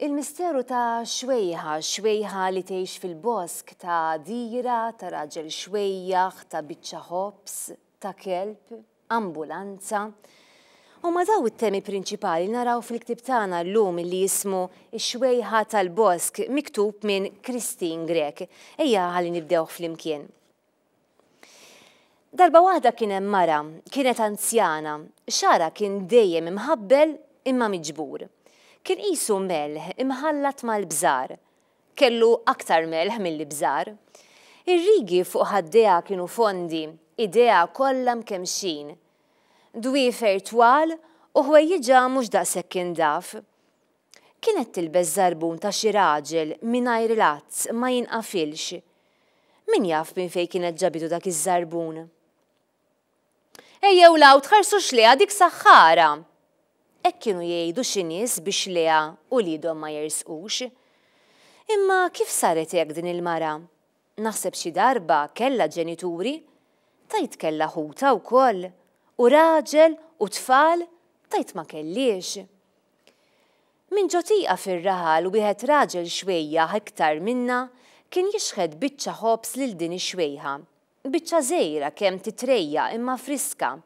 Il-misteru ta' xwejħa, xwejħa li teħx fil-bosk ta' dira, ta' raġel xwejjaħ, ta' bitċa ħobs, ta' kelp, ambulanza. U ma daw il temi prinċipali naraw fil-ktib tagħna llum li jismu x-xwejħa tal-bosk miktub minn Kristin Grek. Ejja ħalli nibdew fil imkien Darba waħda kien hemm mara, kienet anzjana, xara kien dejjem imħabbel imma miġbur kien jisu melħ imħallat mal-bżar. Kellu aktar melħ mill-bżar. Ir-rigi fuq ħaddeja kienu fondi, idea kollha mkemxin. Dwiefer twal u ħwejjiġa mhux daqshekk kien daf. Kienet tilbeż żarbun ta' xi raġel mingħajr lazz ma jinqafilx. Min jaf minn fejn kienet ġabitu dak iż-żarbun? Ejjew law tħarsu xli dik saħħara Ek kienu jgħidu xinis biex Lea u lidhom ma jersqux. Imma kif saret jek din il-mara? Naħseb xi darba kella ġenituri, tajt kella huta u koll, u raġel u tfal, tajt ma kellix. Min ġotija fir-raħal u wieħed raġel xwejja iktar minna kien jixħed biċċa hops lil din ix-xwejħa. Biċċa żejra kemm titrejja imma friska.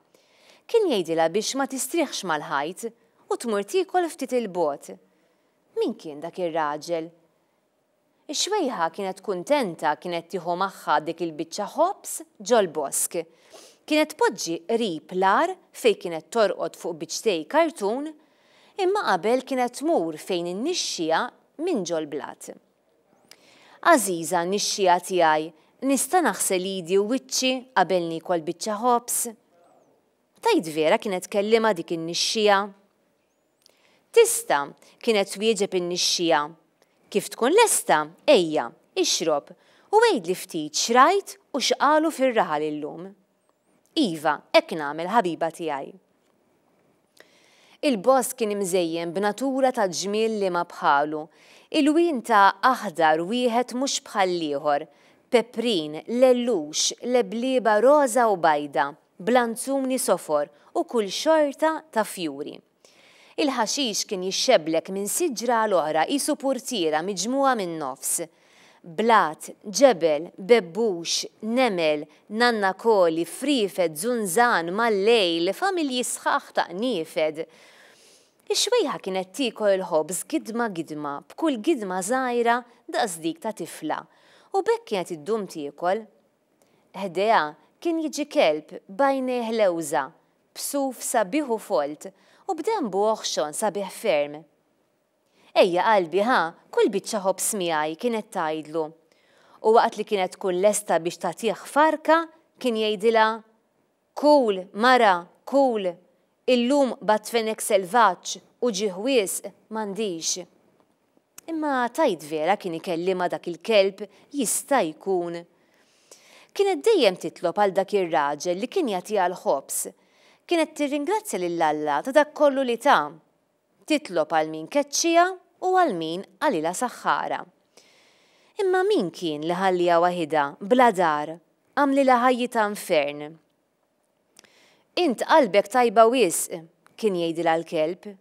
Kien jgħidilha biex ma tistriħx mal-ħajt, u tmur tikol ftit il-bot. Min kien dak ir-raġel? Ix-xwejħa kienet kuntenta kienet tieħu magħha dik il-biċċa ħobs ġol bosk. Kienet poġġi rib lar fej kienet torqod fuq biċtej kartun, imma qabel kienet mur fejn in-nixxija minn ġol blat. Aziza nixxija tiegħi nista' li idi u wiċċi qabel nikol biċċa ħobs. Tajt vera kienet kellima dik in-nixxija Tista kienet wieġeb in-nixxija. Kif tkun lesta, ejja, ixrob, u għejd li ftit xrajt u xqalu fir-raħal illum. Iva, eknam il ħabiba tiegħi. il bos kien imżejjen b'natura ta' ġmiel li ma bħalu, il-win ta' aħdar wieħed mhux bħalliħor. peprin, lellux, lebliba roza u bajda, blanzumni sofor u kull xorta ta' fjuri il-ħaxix kien jixxeblek minn siġra l-oħra jisu purtira miġmua minn nofs. Blat, ġebel, bebbux, nemel, nanna koli, frifed, zunzan, mallejl, familji sħaħ ta' nifed. Ixwejħa kienet tiko il-ħobż gidma gidma, bkull gidma zaħira daqsdik ta' tifla. U bekk kienet id-dum l Ħdeja kien jiġi kelb bajne ħlewza b'suf sabiħu folt u b'dembu oħxon sabiħ ferm. Ejja qalbi ha, kull bitċa ħob smijaj kienet tajdlu. U waqt li kienet tkun lesta biex tatiħ farka, kien jgħidila Kul, mara, kull illum batfenek selvaċ u ġiħwis mandiċ. Imma tajt vera kien ikellima dak il-kelb jista' jkun. Kienet dejjem titlob għal dak ir-raġel li kien jatija l-ħobs kienet tirringrazzja lil alla ta' dak kollu li ta' titlob għal min keċċija u għal min għalila saħħara. Imma min kien li ħallija wahida bla dar għamli laħajji ta' infern. Int qalbek tajba wisq kien jgħidil l kelb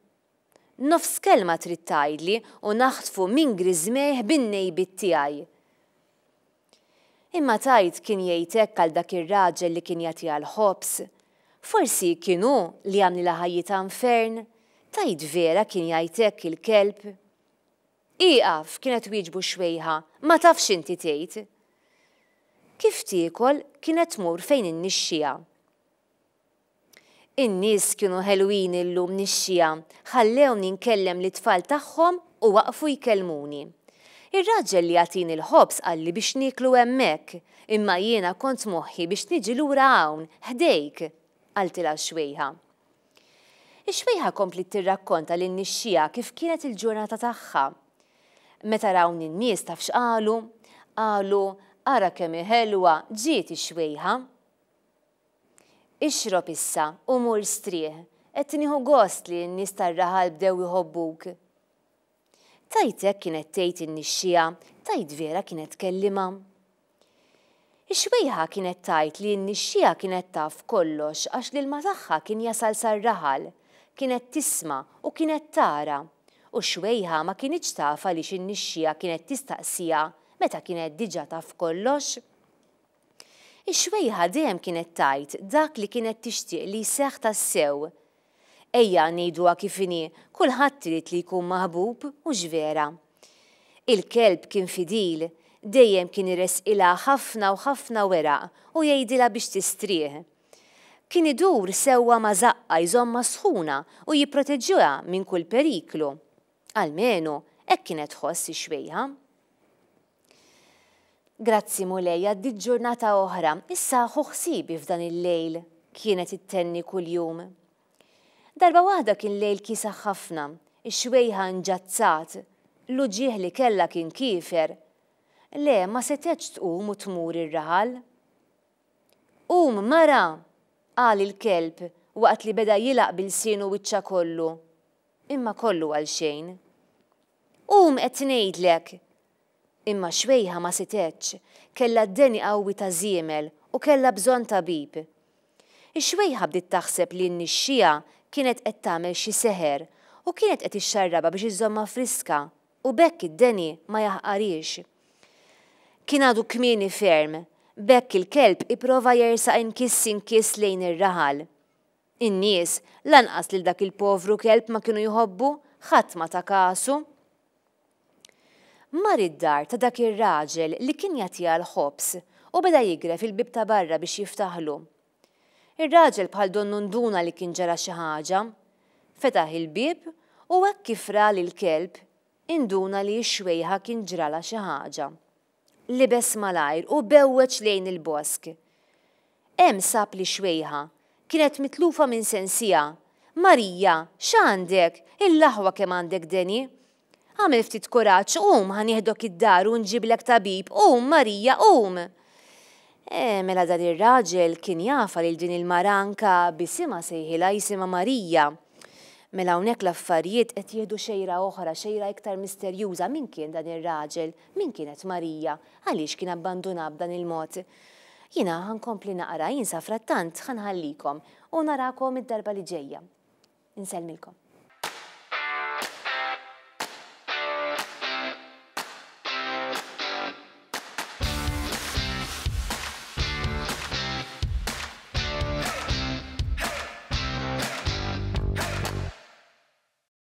Nofs kelma trid tajdli u naħtfu min grizmeħ binnej nejbit tiegħi. Imma tajt kien jgħidek għal dak ir-raġel li kien jagħti l ħobs Forsi kienu li għamli laħajita infern, tajt vera kien jajtek il-kelb. Iqaf kienet wieġbu xwejħa, ma tafx inti tgħid. Kif tiekol kienet mur fejn in-nixxija. In-nies kienu ħelwin illum nixxija, ħallew ninkellem li tfal tagħhom u waqfu jkellmuni. Ir-raġel li għatin il-ħobs għalli biex niklu hemmhekk, imma jiena kont moħħi biex niġi lura hawn ħdejk għaltila xwejħa. Ix-xwejħa kompli tirrakkonta lin nixxija kif kienet il-ġurnata tagħha. Meta rawn in-nies taf x'qalu, qalu ara kemm ħelwa ġiet ix-xwejħa. Ixrob issa u mur strieħ qed nieħu gost li n-nies tar bdew jħobbuk. Tajtek kienet tgħid in-nixxija, tajt vera kienet kellimam. Ixwejħa kienet tajt li n-nixxija kienet taf kollox għax li l mataħħa kien jasal sar-raħal, kienet tisma u kienet tara. U xwejħa ma kienieċ taf għaliex in-nixxija kienet tistaqsija meta kienet diġa taf kollox. Ixwejħa dejjem kienet tajt dak li kienet tixtieq li seħ tas-sew. Ejja ngħidua għakifini kulħadd trid li jkun maħbub u ġvera. Il-kelb kien fidil, dejjem kien ires ila ħafna u ħafna weraq u jgħidila biex tistrieħ. Kien idur sewwa ma zaqqa jżomma sħuna u jipproteġġuha minn kull periklu. Almenu, hekk kienet ħossi xwejha. Grazzi mulejja di ġurnata oħra, issa ħuħsibi f'dan il-lejl kienet ittenni kull-jum. Darba waħda kien lejl kisa ħafna, ix-xwejħa nġazzat, l-uġieħ li kella kien kifer, Le, ma setgħetx tqum u tmur ir-raħal. Um, mara, qal il-kelb waqt li beda jilaq bil sinu wiċċa kollu. Imma kollu għal xejn. Um qed ngħidlek. Imma xwejħa ma setgħetx, kella d-deni qawwi ta' żiemel u kella bżonn ta' bib. xwejħa bdiet taħseb li n-nixxija kienet qed tagħmel xi seħer u kienet qed ixxarraba biex iżomma friska u bekk id-deni ma jaħqarix. Kien għadu kmieni ferm, bekk il-kelb iprova jersa inkiss inkiss lejn ir-raħal. In-nies lanqas lil dak il-povru kelb ma kienu jħobbu ħadd ma ta' kasu. Mar id-dar ta' dak ir-raġel li kien jagħtiha l-ħobs u beda jigre fil-bib ta' barra biex jiftaħlu. Ir-raġel bħal donnunduna li kien ġara xi ħaġa, fetaħ il-bib u hekk kifra lil kelb induna li x-xwejħa kien ġrala xi ħaġa libes malajr u bewweċ lejn il-bosk. Em sab li xwejħa, kienet mitlufa minn sensija. Marija, x'għandek? Il-laħwa kemm għandek deni? Għamil ftit koraċ, um ħanieħdok id-dar u nġiblek tabib, um Marija, um! E, mela dan ir-raġel kien jafa lil din il-maranka bisima sejħila jisima Marija. Mela hawnhekk l-affarijiet qed jieħdu xejra oħra, xejra iktar misterjuża min kien dan ir-raġel, min kienet Marija, għaliex kien abbanduna b'dan il-mod. Jina ħankompli naqra jinsa frattant ħanħallikom u narakom id-darba li ġejja. Inselmilkom.